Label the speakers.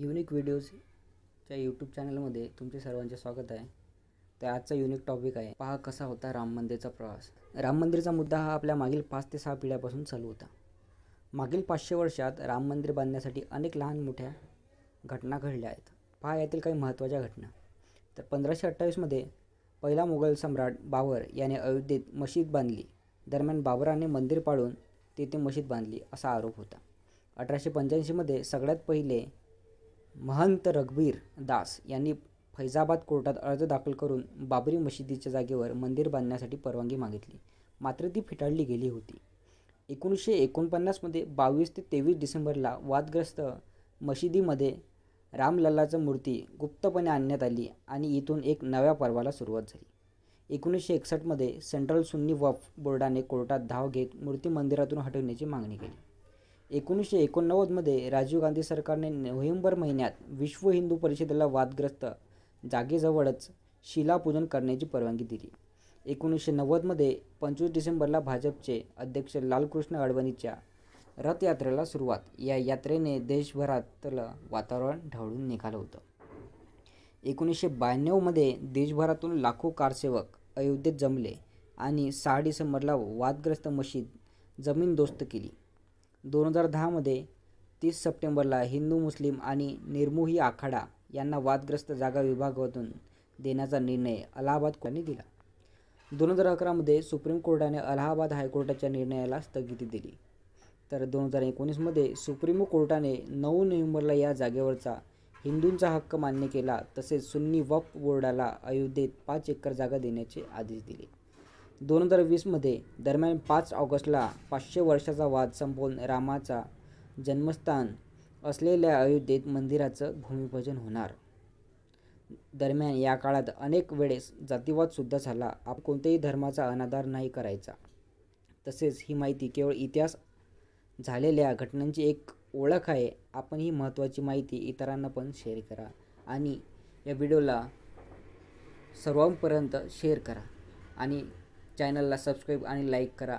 Speaker 1: unique व्हिडिओजच्या YouTube चॅनलमध्ये तुमचे सर्वांचे स्वागत आहे तर आजचा युनिक टॉपिक आहे पहा कसा होता राम मंदिरचा प्रवास राम मंदिरचा मुद्दा हा आपल्या मागील पाच ते सहा पिढ्यापासून चालू होता मागील पाचशे वर्षात राम मंदिर बांधण्यासाठी अनेक लहान मोठ्या घटना घडल्या आहेत पहा यातील काही महत्त्वाच्या घटना तर पंधराशे अठ्ठावीसमध्ये पहिला मुघल सम्राट बाबर याने अयोध्येत मशीद बांधली दरम्यान बाबराने मंदिर पाडून तेथे मशीद बांधली असा आरोप होता अठराशे पंच्याऐंशीमध्ये सगळ्यात पहिले महंत रघबीर दास यांनी फैजाबाद कोर्टात अर्ज दाखल करून बाबरी मशिदीच्या जागेवर मंदिर बांधण्यासाठी परवानगी मागितली मात्र ती फिटाळली गेली होती एकोणीसशे एकोणपन्नासमध्ये बावीस ते तेवीस डिसेंबरला वादग्रस्त मशिदीमध्ये रामलल्लाचं मूर्ती गुप्तपणे आणण्यात आली आणि इथून एक नव्या पर्वाला सुरुवात झाली एकोणीसशे एकसष्टमध्ये सेंट्रल सुन्नी वफ बोर्डाने कोर्टात धाव घेत मूर्ती मंदिरातून हटवण्याची मागणी केली एकोणीसशे एकोणनव्वदमध्ये राजीव गांधी सरकारने नोव्हेंबर महिन्यात विश्व हिंदू परिषदेला वादग्रस्त जागेजवळच शिलापूजन करण्याची परवानगी दिली एकोणीसशे नव्वदमध्ये पंचवीस डिसेंबरला भाजपचे अध्यक्ष लालकृष्ण अडवाणीच्या रथयात्रेला सुरुवात या यात्रेने देशभरातलं वातावरण ढवळून निघालं होतं एकोणीसशे ब्याण्णवमध्ये देशभरातून लाखो कारसेवक अयोध्येत जमले आणि सहा डिसेंबरला वादग्रस्त मशीद जमीनदोस्त केली दोन हजार दहामध्ये तीस सप्टेंबरला हिंदू मुस्लिम आणि निर्मोही आखाडा यांना वादग्रस्त जागा विभागातून देण्याचा निर्णय अलाहाबाद कोर्टाने दिला दोन हजार अकरामध्ये सुप्रीम कोर्टाने अलाहाबाद हायकोर्टाच्या निर्णयाला स्थगिती दिली तर दोन हजार एकोणीसमध्ये सुप्रीम कोर्टाने नऊ नोव्हेंबरला या जागेवरचा हिंदूंचा हक्क मान्य केला तसेच सुन्नी वक्फ बोर्डाला अयोध्येत पाच एकर जागा देण्याचे आदेश दिले दोन हजार वीसमध्ये दरम्यान पाच ऑगस्टला पाचशे वर्षाचा वाद संपवून रामाचा जन्मस्थान असलेल्या अयोध्येत मंदिराचं भूमिपूजन होणार दरम्यान या काळात अनेक वेळेस जातीवादसुद्धा झाला आप कोणत्याही धर्माचा अनादार नाही करायचा तसेच ही माहिती केवळ इतिहास झालेल्या घटनांची एक ओळख आहे आपण ही महत्त्वाची माहिती इतरांना पण शेअर करा आणि या व्हिडिओला सर्वांपर्यंत शेअर करा आणि चॅनलला सबस्क्राईब आणि लाईक करा